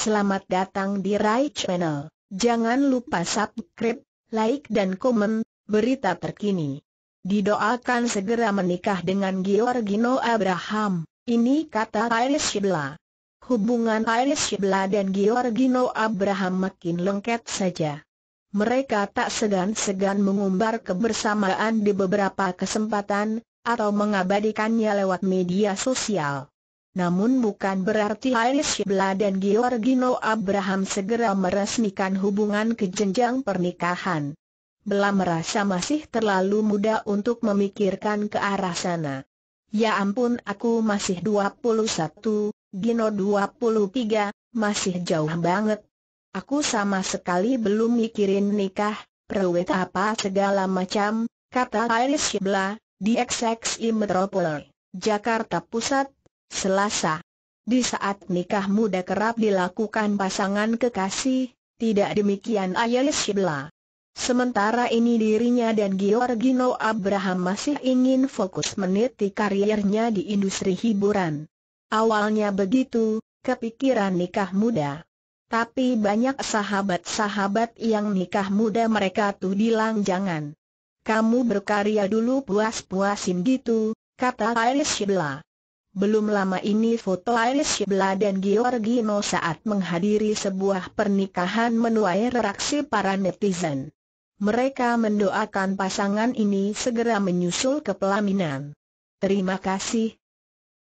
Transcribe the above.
Selamat datang di Rai Channel. Jangan lupa subscribe, like dan komen, berita terkini. Didoakan segera menikah dengan Giorgino Abraham, ini kata Iris Shibla. Hubungan Iris Shibla dan Giorgino Abraham makin lengket saja. Mereka tak segan-segan mengumbar kebersamaan di beberapa kesempatan, atau mengabadikannya lewat media sosial. Namun bukan berarti Irish Bella dan Giorgino Abraham segera meresmikan hubungan ke jenjang pernikahan. Bela merasa masih terlalu muda untuk memikirkan ke arah sana. Ya ampun aku masih 21, Gino 23, masih jauh banget. Aku sama sekali belum mikirin nikah, perwet apa segala macam, kata Iris Shibla, di XXI Metropole, Jakarta Pusat, Selasa. Di saat nikah muda kerap dilakukan pasangan kekasih, tidak demikian ayah Shibla. Sementara ini dirinya dan Giorgino Abraham masih ingin fokus meniti kariernya di industri hiburan. Awalnya begitu, kepikiran nikah muda. Tapi banyak sahabat-sahabat yang nikah muda mereka tuh bilang jangan. Kamu berkarya dulu puas-puasin gitu, kata Alice Shibla. Belum lama ini foto Iris Bla dan Giorgino saat menghadiri sebuah pernikahan menuai reaksi para netizen. Mereka mendoakan pasangan ini segera menyusul ke pelaminan. Terima kasih,